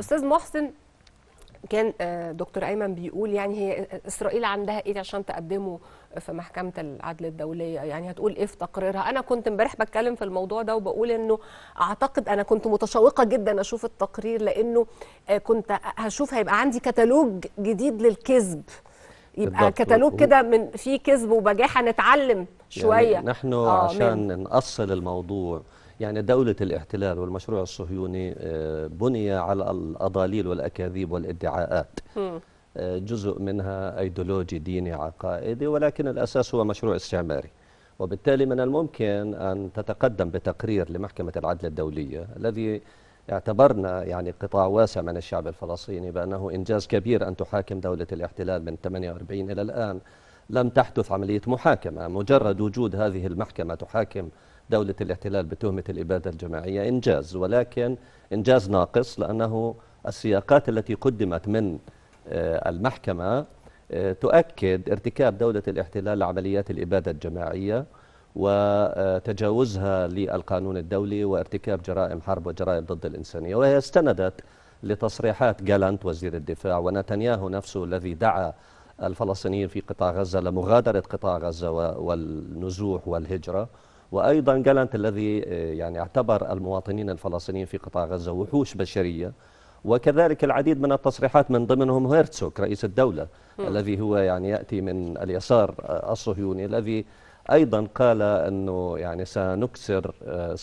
استاذ محسن كان آه، دكتور ايمن بيقول يعني هي آه، اسرائيل عندها ايه عشان تقدمه في محكمه العدل الدوليه يعني هتقول ايه في تقريرها انا كنت امبارح بتكلم في الموضوع ده وبقول انه اعتقد انا كنت متشوقه جدا اشوف التقرير لانه آه، كنت هشوف هيبقى عندي كتالوج جديد للكذب يبقى كتالوج كده من في كذب وبجاحه نتعلم يعني شويه يعني نحن آه عشان نأصل الموضوع يعني دولة الاحتلال والمشروع الصهيوني آه، بني على الأضاليل والأكاذيب والادعاءات آه، جزء منها أيديولوجي ديني عقائدي ولكن الأساس هو مشروع استعماري وبالتالي من الممكن أن تتقدم بتقرير لمحكمة العدل الدولية الذي اعتبرنا يعني قطاع واسع من الشعب الفلسطيني بأنه إنجاز كبير أن تحاكم دولة الاحتلال من 48 إلى الآن لم تحدث عملية محاكمة مجرد وجود هذه المحكمة تحاكم دولة الاحتلال بتهمة الإبادة الجماعية إنجاز ولكن إنجاز ناقص لأنه السياقات التي قدمت من آه، المحكمة آه، تؤكد ارتكاب دولة الاحتلال عمليات الإبادة الجماعية وتجاوزها للقانون الدولي وارتكاب جرائم حرب وجرائم ضد الإنسانية وهي استندت لتصريحات جالانت وزير الدفاع ونتنياهو نفسه الذي دعا الفلسطينيين في قطاع غزة لمغادرة قطاع غزة والنزوح والهجرة وأيضا جالنت الذي آه، يعني اعتبر المواطنين الفلسطينيين في قطاع غزة وحوش بشرية وكذلك العديد من التصريحات من ضمنهم هيرتسوك رئيس الدولة م. الذي هو يعني يأتي من اليسار آه، الصهيوني الذي أيضا قال أنه يعني سنكسر آه،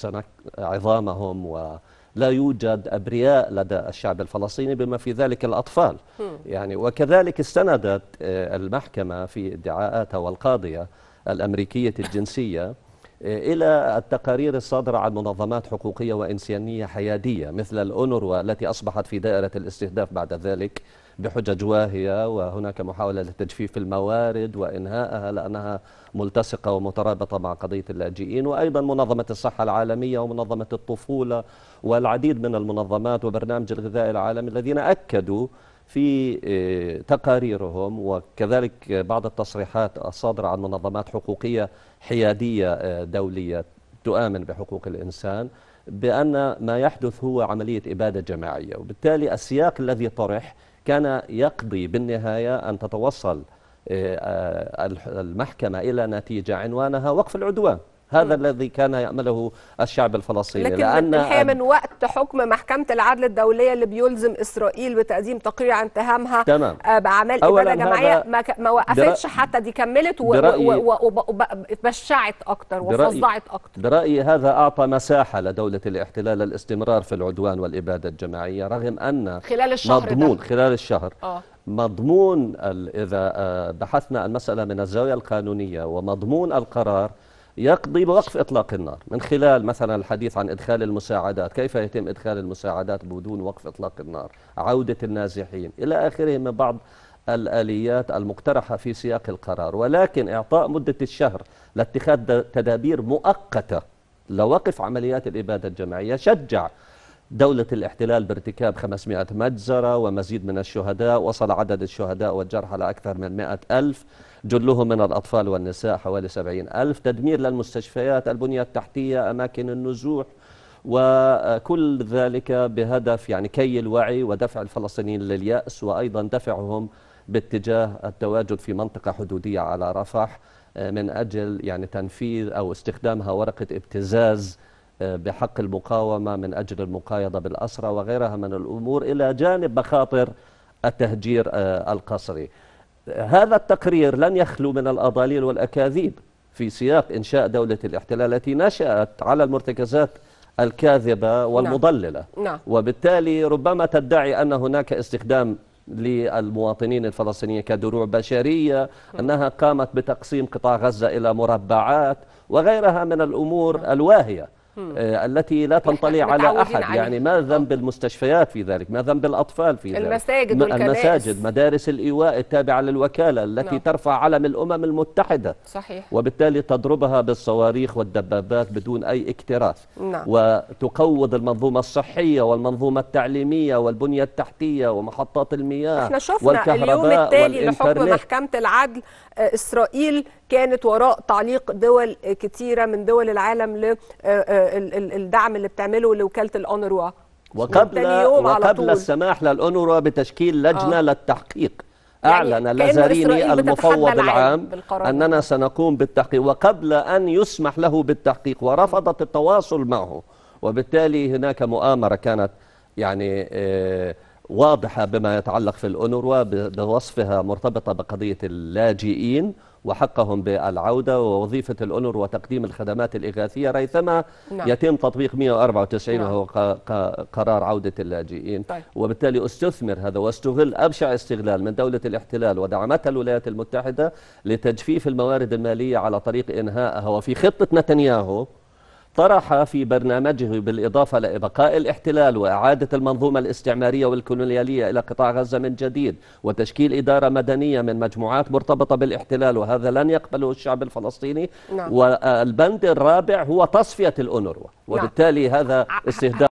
عظامهم و لا يوجد أبرياء لدى الشعب الفلسطيني بما في ذلك الأطفال م. يعني وكذلك استندت المحكمة في ادعاءاتها والقاضية الأمريكية الجنسية إلى التقارير الصادرة عن منظمات حقوقية وإنسانية حيادية مثل الأونروا التي أصبحت في دائرة الاستهداف بعد ذلك بحجج واهية وهناك محاولة لتجفيف الموارد وإنهائها لأنها ملتصقة ومترابطة مع قضية اللاجئين وأيضا منظمة الصحة العالمية ومنظمة الطفولة والعديد من المنظمات وبرنامج الغذاء العالمي الذين أكدوا في آه، تقاريرهم وكذلك بعض التصريحات الصادرة عن منظمات حقوقية حيادية آه، دولية تؤمن بحقوق الإنسان بأن ما يحدث هو عملية إبادة جماعية وبالتالي السياق الذي طرح كان يقضي بالنهاية أن تتوصل آه، آه، المحكمة إلى نتيجة عنوانها وقف العدوان هذا م. الذي كان يأمله الشعب الفلسطيني لكن لأن الحقيقة من وقت حكم محكمة العدل الدولية اللي بيلزم إسرائيل بتقديم تقرير عن اتهامها تمام. آه، بأعمال إبادة جماعية ما, ك... ما وقفتش حتى دي كملت وبشعت أكتر وفظعت أكتر برأيي هذا أعطى مساحة لدولة الاحتلال الاستمرار في العدوان والإبادة الجماعية رغم أن خلال الشهر مضمون ده. خلال الشهر آه. مضمون إذا آه، بحثنا المسألة من الزاوية القانونية ومضمون القرار يقضي بوقف إطلاق النار من خلال مثلا الحديث عن إدخال المساعدات كيف يتم إدخال المساعدات بدون وقف إطلاق النار عودة النازحين إلى آخره من بعض الآليات المقترحة في سياق القرار ولكن إعطاء مدة الشهر لاتخاذ تدابير مؤقتة لوقف عمليات الإبادة الجماعية شجع دولة الاحتلال بارتكاب 500 مجزرة ومزيد من الشهداء وصل عدد الشهداء والجرحى لأكثر من 100 ألف جلهم من الأطفال والنساء حوالي 70 ألف تدمير للمستشفيات البنية التحتية أماكن النزوح وكل ذلك بهدف يعني كي الوعي ودفع الفلسطينيين لليأس وأيضا دفعهم باتجاه التواجد في منطقة حدودية على رفح آه، من أجل يعني تنفيذ أو استخدامها ورقة ابتزاز بحق المقاومة من أجل المقايضة بالأسرة وغيرها من الأمور إلى جانب مخاطر التهجير آه، القسري هذا التقرير لن يخلو من الأضاليل والأكاذيب في سياق إنشاء دولة الاحتلال التي نشأت على المرتكزات الكاذبة نعم. والمضللة نعم. وبالتالي ربما تدعي أن هناك استخدام للمواطنين الفلسطينيين كدروع بشرية أنها قامت بتقسيم قطاع غزة إلى مربعات وغيرها من الأمور الواهية آه، التي لا تنطلي على أحد عليه. يعني ما ذنب المستشفيات في ذلك ما ذنب الأطفال في ذلك المساجد والكنائس المساجد مدارس الإيواء التابعة للوكالة التي نعم. ترفع علم الأمم المتحدة صحيح. وبالتالي تضربها بالصواريخ والدبابات بدون أي اكتراث نعم. وتقوض المنظومة الصحية والمنظومة التعليمية والبنية التحتية ومحطات المياه احنا شفنا اليوم التالي لحكم محكمة العدل آه، إسرائيل كانت وراء تعليق دول كثيره من دول العالم ل آه، الدعم اللي بتعمله لوكاله الاونروا وقبل وقبل السماح للأونروا بتشكيل لجنة آه. للتحقيق يعني أعلن يعني لازاريني المفوض العام أننا سنقوم بالتحقيق وقبل أن يسمح له بالتحقيق ورفضت التواصل معه وبالتالي هناك مؤامرة كانت يعني آه، واضحة بما يتعلق في الأونروا بوصفها مرتبطة بقضية اللاجئين وحقهم بالعودة ووظيفة الأونر وتقديم الخدمات الإغاثية ريثما نعم. يتم تطبيق 194 نعم. وهو قرار عودة اللاجئين طيب. وبالتالي استثمر هذا واستغل أبشع استغلال من دولة الاحتلال ودعمتها الولايات المتحدة لتجفيف الموارد المالية على طريق إنهائها وفي خطة نتنياهو طرح في برنامجه بالإضافة لإبقاء الاحتلال وإعادة المنظومة الاستعمارية والكولونيالية إلى قطاع غزة من جديد وتشكيل إدارة مدنية من مجموعات مرتبطة بالاحتلال وهذا لن يقبله الشعب الفلسطيني نعم. والبند الرابع هو تصفية الأونروا نعم. وبالتالي هذا استهداف